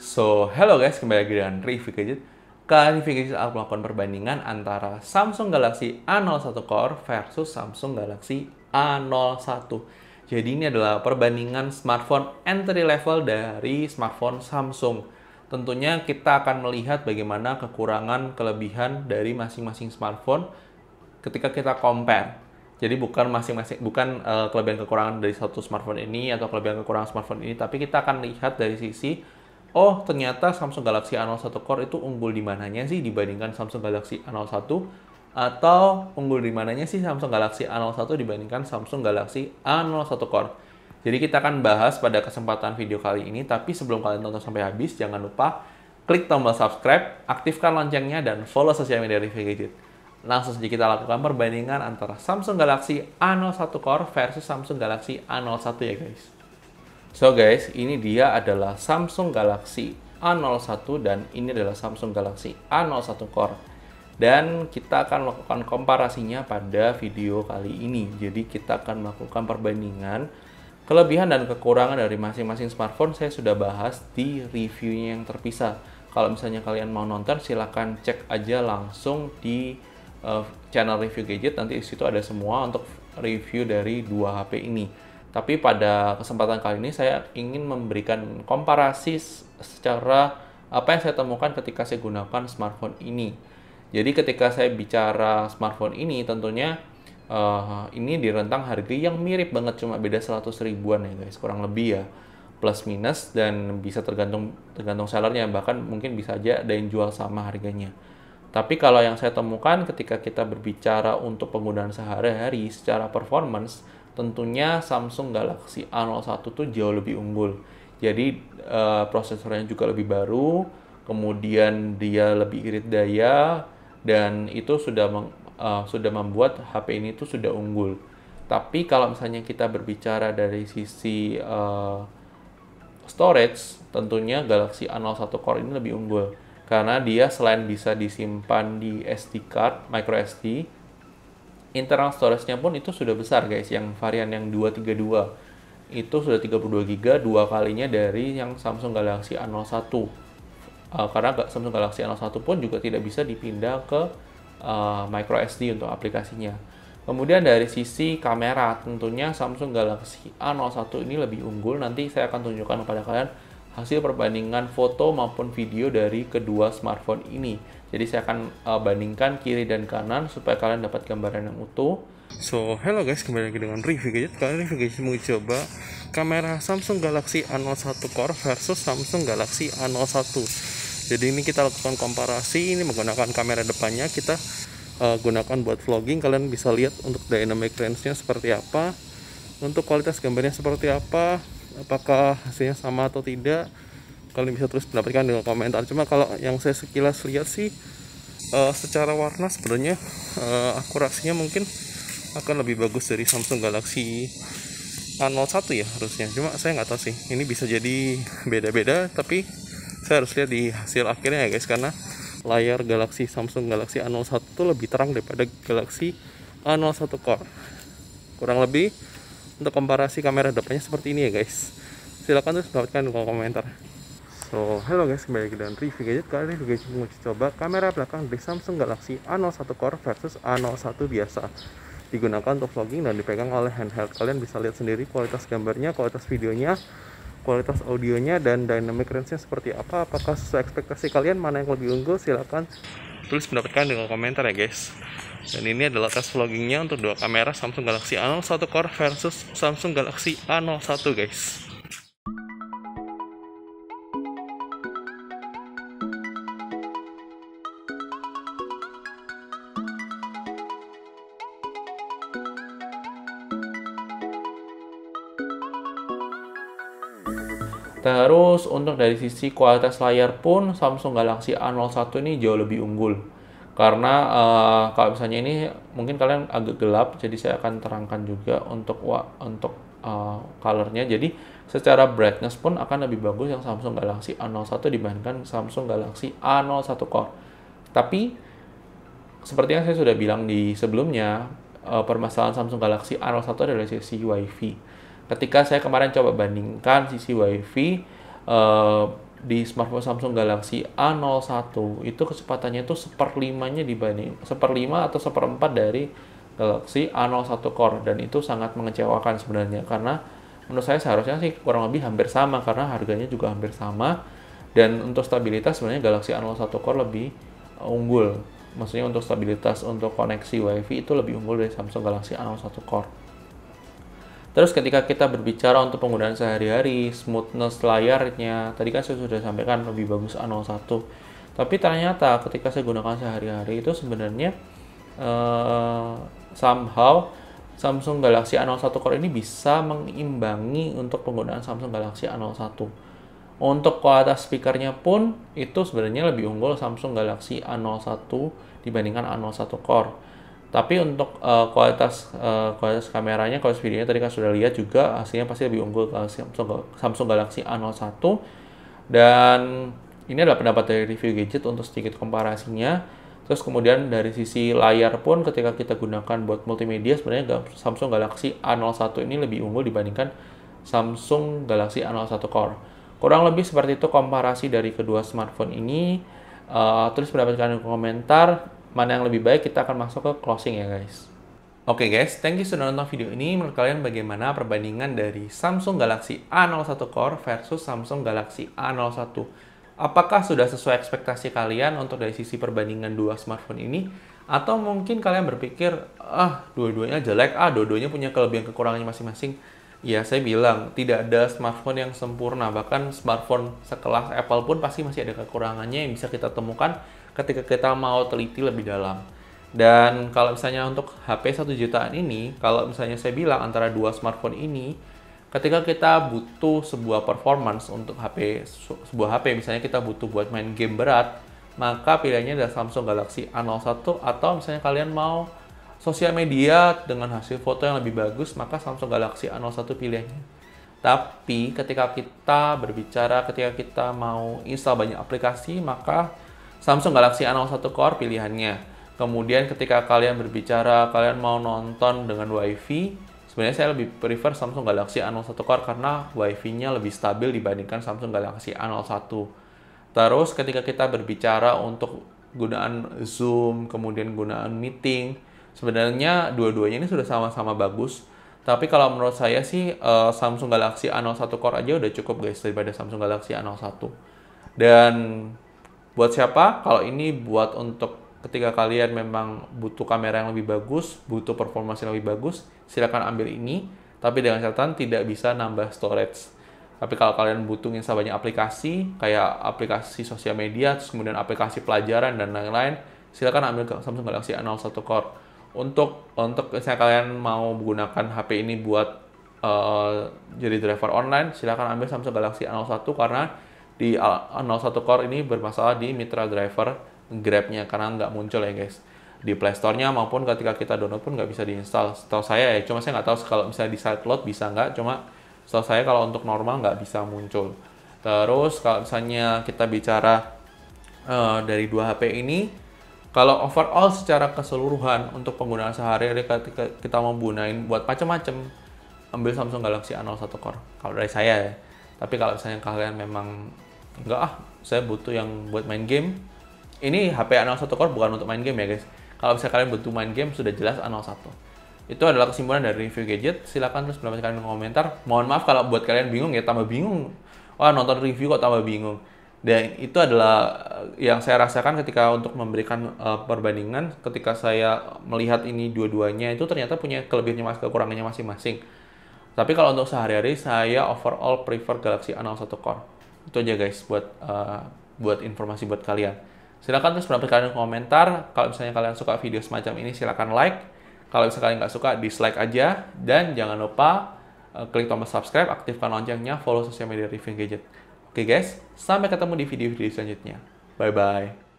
So, hello guys, kembali lagi dengan Review Gadget. Kali ini Gadget akan melakukan perbandingan antara Samsung Galaxy A01 Core versus Samsung Galaxy A01. Jadi ini adalah perbandingan smartphone entry level dari smartphone Samsung. Tentunya kita akan melihat bagaimana kekurangan, kelebihan dari masing-masing smartphone ketika kita compare. Jadi bukan masing-masing bukan uh, kelebihan kekurangan dari satu smartphone ini atau kelebihan kekurangan smartphone ini, tapi kita akan lihat dari sisi oh ternyata Samsung Galaxy A01 Core itu unggul di mananya sih dibandingkan Samsung Galaxy A01 atau unggul di mananya sih Samsung Galaxy A01 dibandingkan Samsung Galaxy A01 Core. Jadi kita akan bahas pada kesempatan video kali ini, tapi sebelum kalian tonton sampai habis, jangan lupa klik tombol subscribe, aktifkan loncengnya, dan follow sosial media Review Gadget. Langsung saja kita lakukan perbandingan antara Samsung Galaxy A01 Core versus Samsung Galaxy A01 ya guys. So guys, ini dia adalah Samsung Galaxy A01 dan ini adalah Samsung Galaxy A01 Core. Dan kita akan melakukan komparasinya pada video kali ini. Jadi kita akan melakukan perbandingan kelebihan dan kekurangan dari masing-masing smartphone saya sudah bahas di reviewnya yang terpisah. Kalau misalnya kalian mau nonton silahkan cek aja langsung di uh, channel review gadget nanti di situ ada semua untuk review dari dua HP ini. Tapi pada kesempatan kali ini saya ingin memberikan komparasi secara apa yang saya temukan ketika saya gunakan smartphone ini. Jadi ketika saya bicara smartphone ini tentunya uh, ini di rentang harga yang mirip banget cuma beda 100 ribuan ya guys, kurang lebih ya. Plus minus dan bisa tergantung tergantung sellernya bahkan mungkin bisa aja ada yang jual sama harganya. Tapi kalau yang saya temukan ketika kita berbicara untuk penggunaan sehari-hari secara performance tentunya Samsung Galaxy A01 tuh jauh lebih unggul. Jadi uh, prosesornya juga lebih baru, kemudian dia lebih irit daya dan itu sudah meng, uh, sudah membuat HP ini tuh sudah unggul. Tapi kalau misalnya kita berbicara dari sisi uh, storage, tentunya Galaxy A01 Core ini lebih unggul karena dia selain bisa disimpan di SD card, micro SD, internal storage-nya pun itu sudah besar guys yang varian yang 232 itu sudah 32 GB dua kalinya dari yang Samsung Galaxy A01 uh, eh, karena Samsung Galaxy A01 pun juga tidak bisa dipindah ke uh, micro SD untuk aplikasinya kemudian dari sisi kamera tentunya Samsung Galaxy A01 ini lebih unggul nanti saya akan tunjukkan kepada kalian hasil perbandingan foto maupun video dari kedua smartphone ini jadi saya akan uh, bandingkan kiri dan kanan supaya kalian dapat gambaran yang utuh. So, hello guys, kembali lagi dengan review gadget. Kali ini review mau coba kamera Samsung Galaxy A01 Core versus Samsung Galaxy A01. Jadi ini kita lakukan komparasi, ini menggunakan kamera depannya kita uh, gunakan buat vlogging. Kalian bisa lihat untuk dynamic range-nya seperti apa, untuk kualitas gambarnya seperti apa, apakah hasilnya sama atau tidak kalian bisa terus mendapatkan dengan komentar cuma kalau yang saya sekilas lihat sih uh, secara warna sebenarnya uh, akurasinya mungkin akan lebih bagus dari Samsung Galaxy A01 ya harusnya cuma saya nggak tahu sih ini bisa jadi beda-beda tapi saya harus lihat di hasil akhirnya ya guys karena layar Galaxy Samsung Galaxy A01 itu lebih terang daripada Galaxy A01 Core kurang lebih untuk komparasi kamera depannya seperti ini ya guys silahkan terus mendapatkan komentar So, halo guys, kembali lagi dengan review gadget kali ini guys mau coba kamera belakang dari Samsung Galaxy A01 Core versus A01 biasa. Digunakan untuk vlogging dan dipegang oleh handheld. Kalian bisa lihat sendiri kualitas gambarnya, kualitas videonya, kualitas audionya dan dynamic range-nya seperti apa. Apakah sesuai ekspektasi kalian mana yang lebih unggul? Silahkan tulis pendapat kalian dengan komentar ya guys. Dan ini adalah tes vloggingnya untuk dua kamera Samsung Galaxy A01 Core versus Samsung Galaxy A01 guys. Terus untuk dari sisi kualitas layar pun Samsung Galaxy A01 ini jauh lebih unggul. Karena uh, kalau misalnya ini mungkin kalian agak gelap, jadi saya akan terangkan juga untuk untuk uh, colornya. Jadi secara brightness pun akan lebih bagus yang Samsung Galaxy A01 dibandingkan Samsung Galaxy A01 Core. Tapi seperti yang saya sudah bilang di sebelumnya, uh, permasalahan Samsung Galaxy A01 adalah sisi WiFi ketika saya kemarin coba bandingkan sisi WiFi uh, di smartphone Samsung Galaxy A01 itu kecepatannya itu seperlimanya dibanding seperlima atau seperempat dari Galaxy A01 Core dan itu sangat mengecewakan sebenarnya karena menurut saya seharusnya sih kurang lebih hampir sama karena harganya juga hampir sama dan untuk stabilitas sebenarnya Galaxy A01 Core lebih eh, unggul maksudnya untuk stabilitas untuk koneksi WiFi itu lebih unggul dari Samsung Galaxy A01 Core Terus ketika kita berbicara untuk penggunaan sehari-hari, smoothness layarnya, tadi kan saya sudah sampaikan lebih bagus A01. Tapi ternyata ketika saya gunakan sehari-hari itu sebenarnya uh, somehow Samsung Galaxy A01 Core ini bisa mengimbangi untuk penggunaan Samsung Galaxy A01. Untuk kualitas speakernya pun itu sebenarnya lebih unggul Samsung Galaxy A01 dibandingkan A01 Core tapi untuk uh, kualitas uh, kualitas kameranya, kualitas videonya tadi kan sudah lihat juga hasilnya pasti lebih unggul ke Samsung, Samsung Galaxy A01 dan ini adalah pendapat dari review gadget untuk sedikit komparasinya. Terus kemudian dari sisi layar pun ketika kita gunakan buat multimedia sebenarnya Samsung Galaxy A01 ini lebih unggul dibandingkan Samsung Galaxy A01 Core. Kurang lebih seperti itu komparasi dari kedua smartphone ini. Uh, eh, tulis pendapat kalian di komentar mana yang lebih baik kita akan masuk ke closing ya guys. Oke okay guys, thank you sudah nonton video ini. Menurut kalian bagaimana perbandingan dari Samsung Galaxy A01 Core versus Samsung Galaxy A01? Apakah sudah sesuai ekspektasi kalian untuk dari sisi perbandingan dua smartphone ini? Atau mungkin kalian berpikir, ah dua-duanya jelek, ah dua-duanya punya kelebihan kekurangannya masing-masing. Ya saya bilang, tidak ada smartphone yang sempurna. Bahkan smartphone sekelas Apple pun pasti masih ada kekurangannya yang bisa kita temukan ketika kita mau teliti lebih dalam. Dan kalau misalnya untuk HP 1 jutaan ini, kalau misalnya saya bilang antara dua smartphone ini, ketika kita butuh sebuah performance untuk HP sebuah HP misalnya kita butuh buat main game berat, maka pilihannya adalah Samsung Galaxy A01 atau misalnya kalian mau sosial media dengan hasil foto yang lebih bagus, maka Samsung Galaxy A01 pilihannya. Tapi ketika kita berbicara, ketika kita mau install banyak aplikasi, maka Samsung Galaxy A01 Core pilihannya. Kemudian ketika kalian berbicara, kalian mau nonton dengan WiFi, sebenarnya saya lebih prefer Samsung Galaxy A01 Core karena WiFi-nya lebih stabil dibandingkan Samsung Galaxy A01. Terus ketika kita berbicara untuk gunaan Zoom, kemudian gunaan meeting, sebenarnya dua-duanya ini sudah sama-sama bagus. Tapi kalau menurut saya sih eh, Samsung Galaxy A01 Core aja udah cukup guys daripada Samsung Galaxy A01. Dan Buat siapa? Kalau ini buat untuk ketika kalian memang butuh kamera yang lebih bagus, butuh performa yang lebih bagus, silahkan ambil ini. Tapi dengan catatan tidak bisa nambah storage. Tapi kalau kalian butuh yang banyak aplikasi, kayak aplikasi sosial media, terus kemudian aplikasi pelajaran, dan lain-lain, silahkan ambil Samsung Galaxy A01 Core. Untuk untuk misalnya kalian mau menggunakan HP ini buat uh, jadi driver online, silahkan ambil Samsung Galaxy A01 karena di 01 Core ini bermasalah di mitra driver grabnya karena nggak muncul ya guys di playstore-nya maupun ketika kita download pun nggak bisa diinstal setahu saya ya cuma saya nggak tahu kalau misalnya di Load bisa nggak cuma setahu saya kalau untuk normal nggak bisa muncul terus kalau misalnya kita bicara uh, dari dua HP ini kalau overall secara keseluruhan untuk penggunaan sehari-hari ketika kita mau gunain buat macam-macam ambil Samsung Galaxy A01 Core kalau dari saya ya tapi kalau misalnya kalian memang enggak ah saya butuh yang buat main game ini HP A01 Core bukan untuk main game ya guys kalau misalnya kalian butuh main game sudah jelas A01 itu adalah kesimpulan dari review gadget silahkan terus berapa kalian komentar mohon maaf kalau buat kalian bingung ya tambah bingung wah nonton review kok tambah bingung dan itu adalah eh, yang saya rasakan ketika untuk memberikan uh, perbandingan ketika saya melihat ini dua-duanya itu ternyata punya kelebihannya mas kekurangannya masing-masing tapi kalau untuk sehari-hari saya overall prefer Galaxy A01 Core itu aja guys buat uh, buat informasi buat kalian silahkan terus pendapat komentar kalau misalnya kalian suka video semacam ini silahkan like kalau misalnya kalian nggak suka dislike aja dan jangan lupa uh, klik tombol subscribe aktifkan loncengnya follow sosial media review gadget oke okay guys sampai ketemu di video-video selanjutnya bye bye